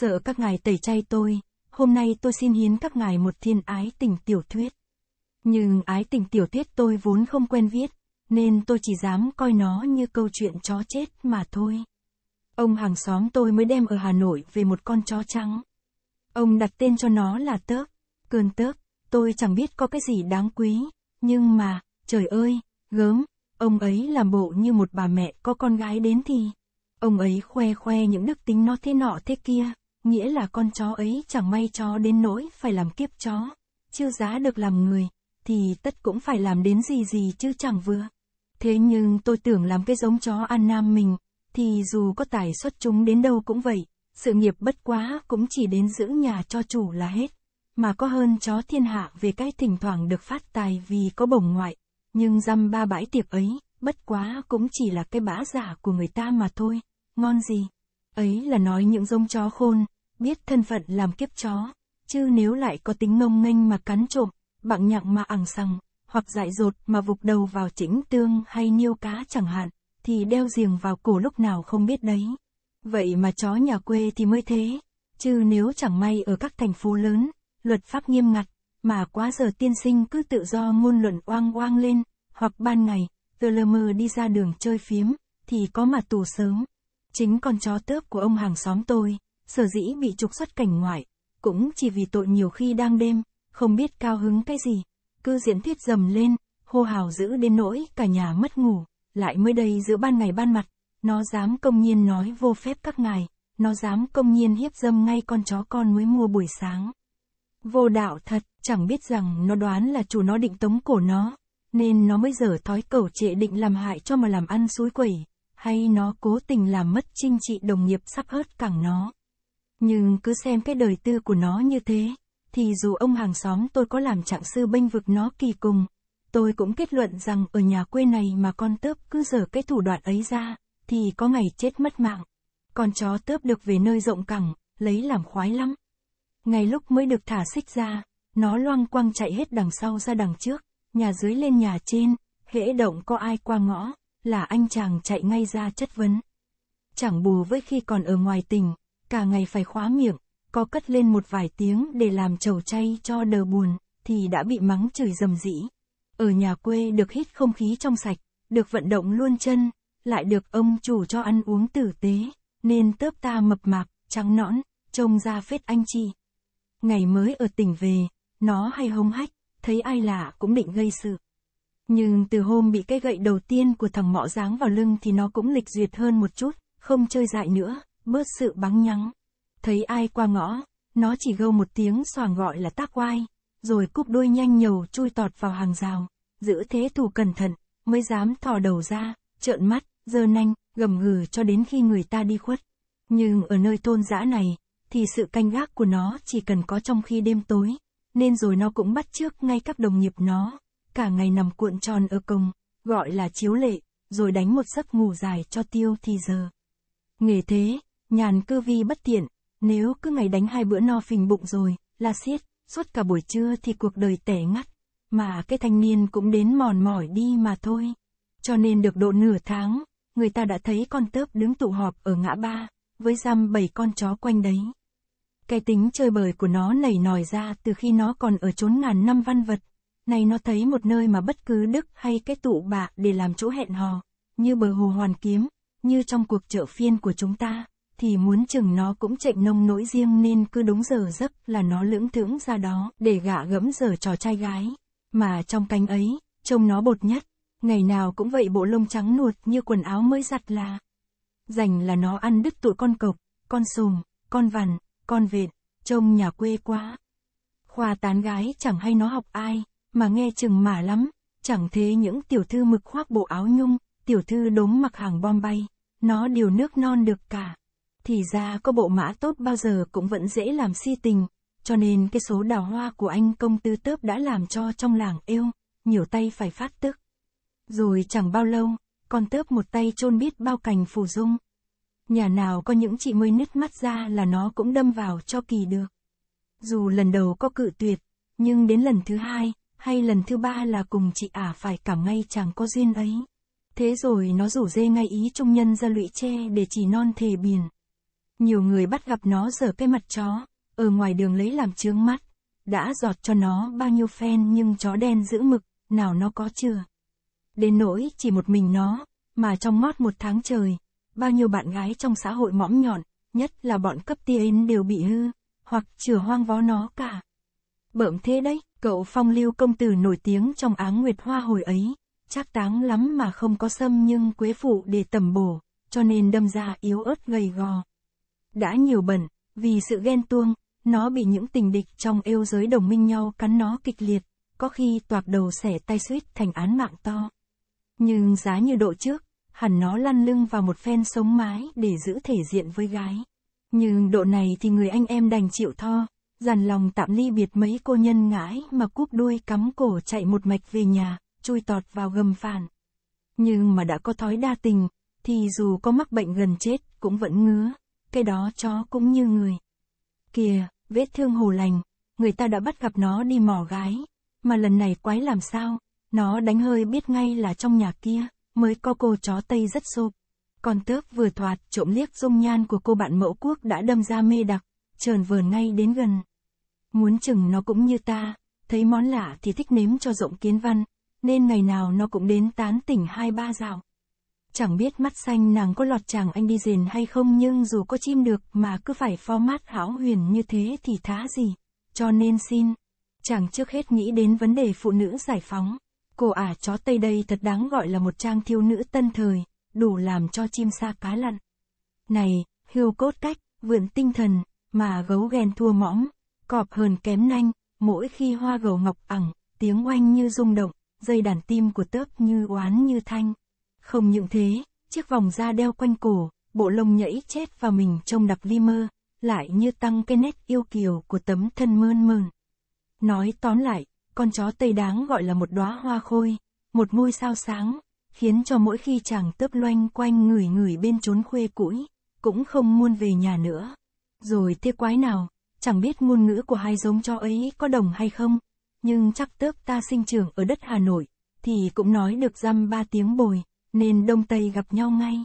sợ các ngài tẩy chay tôi, hôm nay tôi xin hiến các ngài một thiên ái tình tiểu thuyết. Nhưng ái tình tiểu thuyết tôi vốn không quen viết, nên tôi chỉ dám coi nó như câu chuyện chó chết mà thôi. Ông hàng xóm tôi mới đem ở Hà Nội về một con chó trắng. Ông đặt tên cho nó là Tớp, cơn Tớp, tôi chẳng biết có cái gì đáng quý, nhưng mà, trời ơi, gớm, ông ấy làm bộ như một bà mẹ có con gái đến thì. Ông ấy khoe khoe những đức tính nó thế nọ thế kia nghĩa là con chó ấy chẳng may chó đến nỗi phải làm kiếp chó, chưa giá được làm người, thì tất cũng phải làm đến gì gì chứ chẳng vừa. Thế nhưng tôi tưởng làm cái giống chó An Nam mình, thì dù có tài xuất chúng đến đâu cũng vậy, sự nghiệp bất quá cũng chỉ đến giữ nhà cho chủ là hết. Mà có hơn chó thiên hạ về cái thỉnh thoảng được phát tài vì có bổng ngoại, nhưng dăm ba bãi tiệc ấy, bất quá cũng chỉ là cái bã giả của người ta mà thôi, ngon gì. Ấy là nói những giống chó khôn, biết thân phận làm kiếp chó, chứ nếu lại có tính ngông nghênh mà cắn trộm, bặng nhặng mà ẳng sằng, hoặc dại dột mà vụt đầu vào chỉnh tương hay niêu cá chẳng hạn, thì đeo giềng vào cổ lúc nào không biết đấy. Vậy mà chó nhà quê thì mới thế, chứ nếu chẳng may ở các thành phố lớn, luật pháp nghiêm ngặt, mà quá giờ tiên sinh cứ tự do ngôn luận oang oang lên, hoặc ban ngày, tơ lơ mơ đi ra đường chơi phiếm, thì có mà tù sớm. Chính con chó tớp của ông hàng xóm tôi, sở dĩ bị trục xuất cảnh ngoại, cũng chỉ vì tội nhiều khi đang đêm, không biết cao hứng cái gì, cứ diễn thuyết dầm lên, hô hào dữ đến nỗi cả nhà mất ngủ, lại mới đây giữa ban ngày ban mặt, nó dám công nhiên nói vô phép các ngài, nó dám công nhiên hiếp dâm ngay con chó con mới mua buổi sáng. Vô đạo thật, chẳng biết rằng nó đoán là chủ nó định tống cổ nó, nên nó mới dở thói cầu trệ định làm hại cho mà làm ăn suối quẩy, hay nó cố tình làm mất trinh trị đồng nghiệp sắp hớt cẳng nó. Nhưng cứ xem cái đời tư của nó như thế, thì dù ông hàng xóm tôi có làm trạng sư bênh vực nó kỳ cùng, tôi cũng kết luận rằng ở nhà quê này mà con tớp cứ dở cái thủ đoạn ấy ra, thì có ngày chết mất mạng. Con chó tớp được về nơi rộng cẳng, lấy làm khoái lắm. Ngay lúc mới được thả xích ra, nó loang quang chạy hết đằng sau ra đằng trước, nhà dưới lên nhà trên, hễ động có ai qua ngõ, là anh chàng chạy ngay ra chất vấn. Chẳng bù với khi còn ở ngoài tỉnh, cả ngày phải khóa miệng, có cất lên một vài tiếng để làm chầu chay cho đờ buồn, thì đã bị mắng chửi dầm dĩ. Ở nhà quê được hít không khí trong sạch, được vận động luôn chân, lại được ông chủ cho ăn uống tử tế, nên tớp ta mập mạp, trắng nõn, trông ra phết anh chi. Ngày mới ở tỉnh về, nó hay hông hách, thấy ai lạ cũng định gây sự. Nhưng từ hôm bị cái gậy đầu tiên của thằng mọ giáng vào lưng thì nó cũng lịch duyệt hơn một chút, không chơi dại nữa bớt sự bắn nhắng. Thấy ai qua ngõ, nó chỉ gâu một tiếng xoàng gọi là tác oai, rồi cúp đuôi nhanh nhầu chui tọt vào hàng rào, giữ thế thủ cẩn thận, mới dám thò đầu ra, trợn mắt, dơ nanh, gầm gừ cho đến khi người ta đi khuất. Nhưng ở nơi thôn dã này, thì sự canh gác của nó chỉ cần có trong khi đêm tối, nên rồi nó cũng bắt trước ngay các đồng nghiệp nó, cả ngày nằm cuộn tròn ở công, gọi là chiếu lệ, rồi đánh một giấc ngủ dài cho tiêu thì giờ. Nghề thế, nhàn cư vi bất tiện, nếu cứ ngày đánh hai bữa no phình bụng rồi, là xiết, suốt cả buổi trưa thì cuộc đời tẻ ngắt, mà cái thanh niên cũng đến mòn mỏi đi mà thôi. Cho nên được độ nửa tháng, người ta đã thấy con tớp đứng tụ họp ở ngã ba, với răm bảy con chó quanh đấy. Cái tính chơi bời của nó nảy nòi ra từ khi nó còn ở chốn ngàn năm văn vật. nay nó thấy một nơi mà bất cứ đức hay cái tụ bạ để làm chỗ hẹn hò, như bờ hồ hoàn kiếm, như trong cuộc chợ phiên của chúng ta thì muốn chừng nó cũng chạy nông nỗi riêng nên cứ đúng giờ giấc là nó lưỡng thưởng ra đó để gạ gẫm giờ trò trai gái. Mà trong canh ấy, trông nó bột nhất, ngày nào cũng vậy bộ lông trắng nuột như quần áo mới giặt là. Dành là nó ăn đứt tụi con cộc, con sùng, con vằn, con vện, trông nhà quê quá. Khoa tán gái chẳng hay nó học ai, mà nghe chừng mả lắm, chẳng thế những tiểu thư mực khoác bộ áo nhung, tiểu thư đốm mặc hàng bom bay, nó điều nước non được cả thì ra có bộ mã tốt bao giờ cũng vẫn dễ làm si tình, cho nên cái số đào hoa của anh công tư tớp đã làm cho trong làng yêu, nhiều tay phải phát tức. Rồi chẳng bao lâu, con tớp một tay chôn biết bao cành phù dung. Nhà nào có những chị mới nứt mắt ra là nó cũng đâm vào cho kỳ được. Dù lần đầu có cự tuyệt, nhưng đến lần thứ hai, hay lần thứ ba là cùng chị ả à phải cảm ngay chẳng có duyên ấy. Thế rồi nó rủ dê ngay ý trung nhân ra lụy tre để chỉ non thề biển. Nhiều người bắt gặp nó giở cái mặt chó, ở ngoài đường lấy làm chướng mắt. Đã giọt cho nó bao nhiêu phen nhưng chó đen giữ mực, nào nó có chưa? Đến nỗi chỉ một mình nó, mà trong mót một tháng trời, bao nhiêu bạn gái trong xã hội mõm nhọn, nhất là bọn cấp tiên đều bị hư, hoặc chừa hoang vó nó cả. Bợm thế đấy, cậu phong lưu công tử nổi tiếng trong áng nguyệt hoa hồi ấy, chắc táng lắm mà không có sâm nhưng quế phụ để tầm bổ, cho nên đâm ra yếu ớt gầy gò đã nhiều bẩn, vì sự ghen tuông, nó bị những tình địch trong yêu giới đồng minh nhau cắn nó kịch liệt, có khi toạc đầu xẻ tay suýt thành án mạng to. Nhưng giá như độ trước, hẳn nó lăn lưng vào một phen sống mái để giữ thể diện với gái. Nhưng độ này thì người anh em đành chịu tho, dằn lòng tạm ly biệt mấy cô nhân ngãi mà cúp đuôi cắm cổ chạy một mạch về nhà, chui tọt vào gầm phản. Nhưng mà đã có thói đa tình, thì dù có mắc bệnh gần chết cũng vẫn ngứa cái đó chó cũng như người. Kìa, vết thương hồ lành, người ta đã bắt gặp nó đi mỏ gái, mà lần này quái làm sao, nó đánh hơi biết ngay là trong nhà kia, mới có cô chó Tây rất xộp. Còn tớp vừa thoạt trộm liếc dung nhan của cô bạn mẫu quốc đã đâm ra mê đặc, trờn vờn ngay đến gần. Muốn chừng nó cũng như ta, thấy món lạ thì thích nếm cho rộng kiến văn, nên ngày nào nó cũng đến tán tỉnh hai ba dạo. Chẳng biết mắt xanh nàng có lọt chàng anh đi rền hay không nhưng dù có chim được mà cứ phải format hão huyền như thế thì thá gì. Cho nên xin, chàng trước hết nghĩ đến vấn đề phụ nữ giải phóng. cô ả chó Tây đây thật đáng gọi là một trang thiêu nữ tân thời, đủ làm cho chim xa cá lặn. Này, hưu cốt cách, vượn tinh thần, mà gấu ghen thua mõm, cọp hờn kém nanh, mỗi khi hoa gầu ngọc ẳng, tiếng oanh như rung động, dây đàn tim của tớp như oán như thanh. Không những thế, chiếc vòng da đeo quanh cổ, bộ lông nhảy chết vào mình trông đặc vi mơ, lại như tăng cái nét yêu kiều của tấm thân mơn mờn. Nói tóm lại, con chó Tây đáng gọi là một đóa hoa khôi, một môi sao sáng, khiến cho mỗi khi chàng tớp loanh quanh người người bên trốn khuê cũi, cũng không muôn về nhà nữa. Rồi tia quái nào, chẳng biết ngôn ngữ của hai giống chó ấy có đồng hay không, nhưng chắc tớp ta sinh trưởng ở đất Hà Nội, thì cũng nói được dăm ba tiếng bồi nên Đông Tây gặp nhau ngay.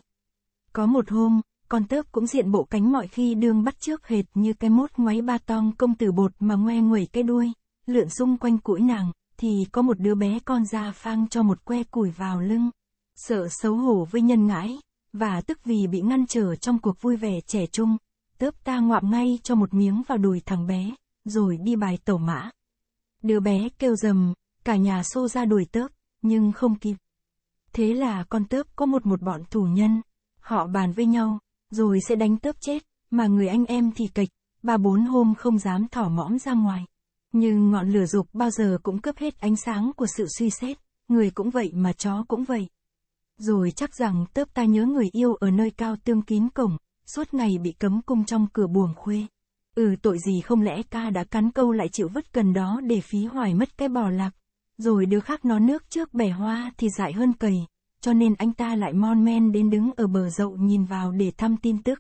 Có một hôm, con tớp cũng diện bộ cánh mọi khi đương bắt trước hệt như cái mốt ngoáy ba tong công tử bột mà ngoe nguẩy cái đuôi, lượn xung quanh củi nàng, thì có một đứa bé con ra phang cho một que củi vào lưng. Sợ xấu hổ với nhân ngãi, và tức vì bị ngăn trở trong cuộc vui vẻ trẻ trung, tớp ta ngoạm ngay cho một miếng vào đùi thằng bé, rồi đi bài tẩu mã. Đứa bé kêu rầm, cả nhà xô ra đuổi tớp, nhưng không kịp. Thế là con tớp có một một bọn thủ nhân. Họ bàn với nhau, rồi sẽ đánh tớp chết, mà người anh em thì kịch, ba bốn hôm không dám thỏ mõm ra ngoài. Nhưng ngọn lửa dục bao giờ cũng cướp hết ánh sáng của sự suy xét, người cũng vậy mà chó cũng vậy. Rồi chắc rằng tớp ta nhớ người yêu ở nơi cao tương kín cổng, suốt ngày bị cấm cung trong cửa buồng khuê. Ừ tội gì không lẽ ca đã cắn câu lại chịu vất cần đó để phí hoài mất cái bò lạc rồi đứa khác nó nước trước bẻ hoa thì dại hơn cầy, cho nên anh ta lại mon men đến đứng ở bờ dậu nhìn vào để thăm tin tức.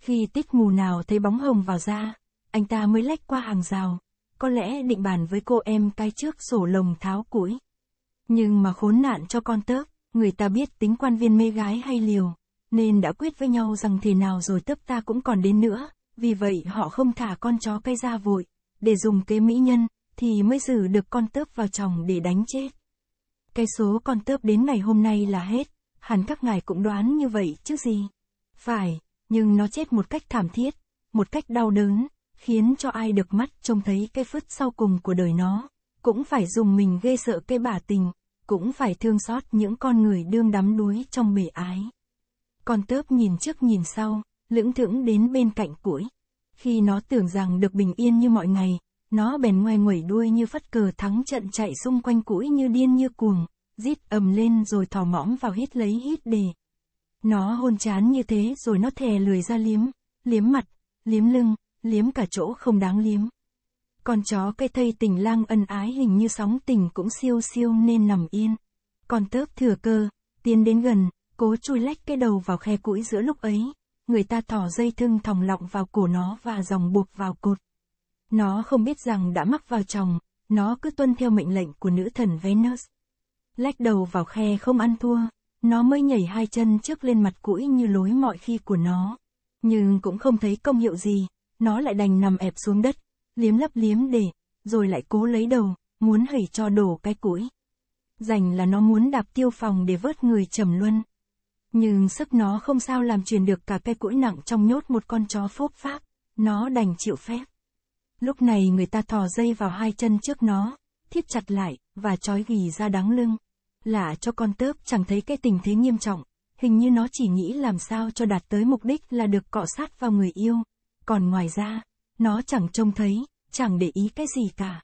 Khi tích mù nào thấy bóng hồng vào ra, anh ta mới lách qua hàng rào, có lẽ định bàn với cô em cái trước sổ lồng tháo củi. Nhưng mà khốn nạn cho con tớp, người ta biết tính quan viên mê gái hay liều, nên đã quyết với nhau rằng thế nào rồi tớp ta cũng còn đến nữa, vì vậy họ không thả con chó cây ra vội, để dùng kế mỹ nhân, thì mới giữ được con tớp vào chồng để đánh chết. Cái số con tớp đến ngày hôm nay là hết, hẳn các ngài cũng đoán như vậy chứ gì. Phải, nhưng nó chết một cách thảm thiết, một cách đau đớn, khiến cho ai được mắt trông thấy cái phứt sau cùng của đời nó, cũng phải dùng mình ghê sợ cái bà tình, cũng phải thương xót những con người đương đắm đuối trong bể ái. Con tớp nhìn trước nhìn sau, lững thững đến bên cạnh củi. Khi nó tưởng rằng được bình yên như mọi ngày, nó bèn ngoe nguẩy đuôi như phất cờ thắng trận chạy xung quanh củi như điên như cuồng, rít ầm lên rồi thò mõm vào hít lấy hít đề. Nó hôn chán như thế rồi nó thè lười ra liếm, liếm mặt, liếm lưng, liếm cả chỗ không đáng liếm. Con chó cây thây tình lang ân ái hình như sóng tình cũng siêu siêu nên nằm yên. Con tớp thừa cơ, tiến đến gần, cố chui lách cái đầu vào khe củi giữa lúc ấy. Người ta thỏ dây thưng thòng lọng vào cổ nó và dòng buộc vào cột. Nó không biết rằng đã mắc vào chồng, nó cứ tuân theo mệnh lệnh của nữ thần Venus. Lách đầu vào khe không ăn thua, nó mới nhảy hai chân trước lên mặt củi như lối mọi khi của nó. Nhưng cũng không thấy công hiệu gì, nó lại đành nằm ẹp xuống đất, liếm lấp liếm để, rồi lại cố lấy đầu, muốn hẩy cho đổ cái củi. Dành là nó muốn đạp tiêu phòng để vớt người trầm luân. Nhưng sức nó không sao làm truyền được cả cái củi nặng trong nhốt một con chó phốp pháp, nó đành chịu phép. Lúc này người ta thò dây vào hai chân trước nó, thiết chặt lại, và trói ghì ra đắng lưng. Lạ cho con tớp chẳng thấy cái tình thế nghiêm trọng, hình như nó chỉ nghĩ làm sao cho đạt tới mục đích là được cọ sát vào người yêu. Còn ngoài ra, nó chẳng trông thấy, chẳng để ý cái gì cả.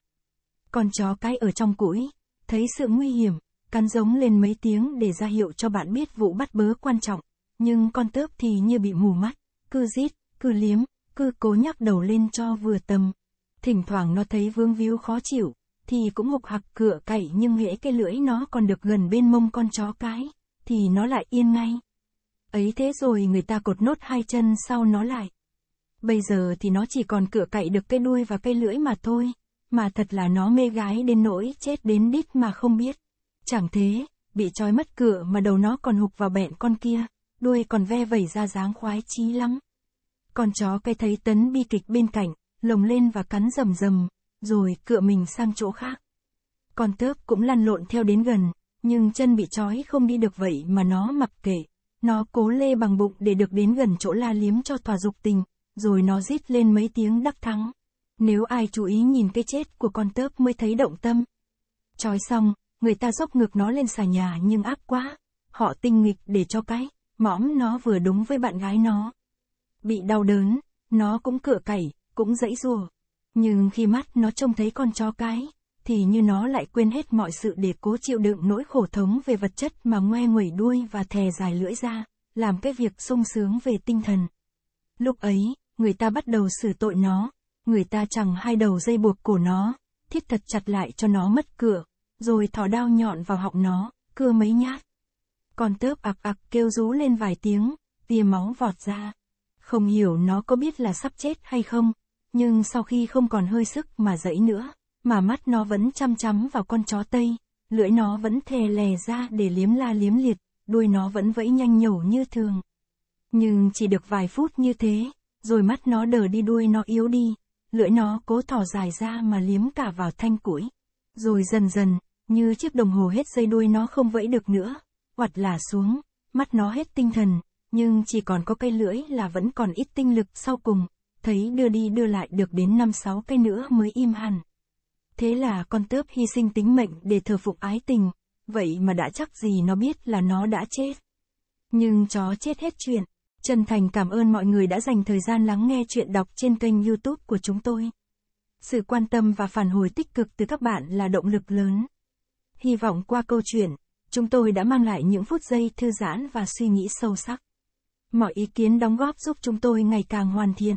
Con chó cái ở trong củi, thấy sự nguy hiểm, cắn giống lên mấy tiếng để ra hiệu cho bạn biết vụ bắt bớ quan trọng. Nhưng con tớp thì như bị mù mắt, cứ rít, cứ liếm, cứ cố nhắc đầu lên cho vừa tầm. Thỉnh thoảng nó thấy vương víu khó chịu, thì cũng hục hặc cựa cậy nhưng hễ cái lưỡi nó còn được gần bên mông con chó cái, thì nó lại yên ngay. Ấy thế rồi người ta cột nốt hai chân sau nó lại. Bây giờ thì nó chỉ còn cựa cậy được cái đuôi và cây lưỡi mà thôi, mà thật là nó mê gái đến nỗi chết đến đít mà không biết. Chẳng thế, bị trói mất cựa mà đầu nó còn hục vào bẹn con kia, đuôi còn ve vẩy ra dáng khoái chí lắm. Con chó cái thấy tấn bi kịch bên cạnh, lồng lên và cắn rầm rầm, rồi cựa mình sang chỗ khác. Con tớp cũng lăn lộn theo đến gần, nhưng chân bị trói không đi được vậy mà nó mặc kệ. Nó cố lê bằng bụng để được đến gần chỗ la liếm cho thỏa dục tình, rồi nó rít lên mấy tiếng đắc thắng. Nếu ai chú ý nhìn cái chết của con tớp mới thấy động tâm. Trói xong, người ta dốc ngược nó lên xà nhà nhưng áp quá. Họ tinh nghịch để cho cái, mõm nó vừa đúng với bạn gái nó. Bị đau đớn, nó cũng cựa cẩy, cũng dãy rùa. Nhưng khi mắt nó trông thấy con chó cái, thì như nó lại quên hết mọi sự để cố chịu đựng nỗi khổ thống về vật chất mà ngoe nguẩy đuôi và thè dài lưỡi ra, làm cái việc sung sướng về tinh thần. Lúc ấy, người ta bắt đầu xử tội nó, người ta chẳng hai đầu dây buộc cổ nó, thiết thật chặt lại cho nó mất cửa, rồi thỏ đao nhọn vào họng nó, cưa mấy nhát. Con tớp ạc ạc kêu rú lên vài tiếng, tia máu vọt ra. Không hiểu nó có biết là sắp chết hay không, nhưng sau khi không còn hơi sức mà dẫy nữa, mà mắt nó vẫn chăm chăm vào con chó Tây, lưỡi nó vẫn thè lè ra để liếm la liếm liệt, đuôi nó vẫn vẫy nhanh nhổ như thường. Nhưng chỉ được vài phút như thế, rồi mắt nó đờ đi đuôi nó yếu đi, lưỡi nó cố thỏ dài ra mà liếm cả vào thanh củi. Rồi dần dần, như chiếc đồng hồ hết dây đuôi nó không vẫy được nữa, hoặc là xuống, mắt nó hết tinh thần, nhưng chỉ còn có cây lưỡi là vẫn còn ít tinh lực sau cùng, thấy đưa đi đưa lại được đến năm sáu cây nữa mới im hẳn. Thế là con tớp hy sinh tính mệnh để thờ phục ái tình, vậy mà đã chắc gì nó biết là nó đã chết. Nhưng chó chết hết chuyện. Chân thành cảm ơn mọi người đã dành thời gian lắng nghe chuyện đọc trên kênh youtube của chúng tôi. Sự quan tâm và phản hồi tích cực từ các bạn là động lực lớn. Hy vọng qua câu chuyện, chúng tôi đã mang lại những phút giây thư giãn và suy nghĩ sâu sắc. Mọi ý kiến đóng góp giúp chúng tôi ngày càng hoàn thiện.